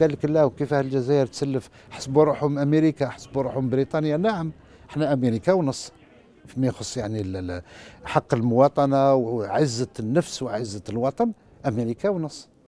قال لك لا وكيف الجزائر تسلف حسبوا روحهم امريكا حسبوا روحهم بريطانيا نعم احنا امريكا ونص فيما يخص يعني حق المواطنه وعزه النفس وعزه الوطن امريكا ونص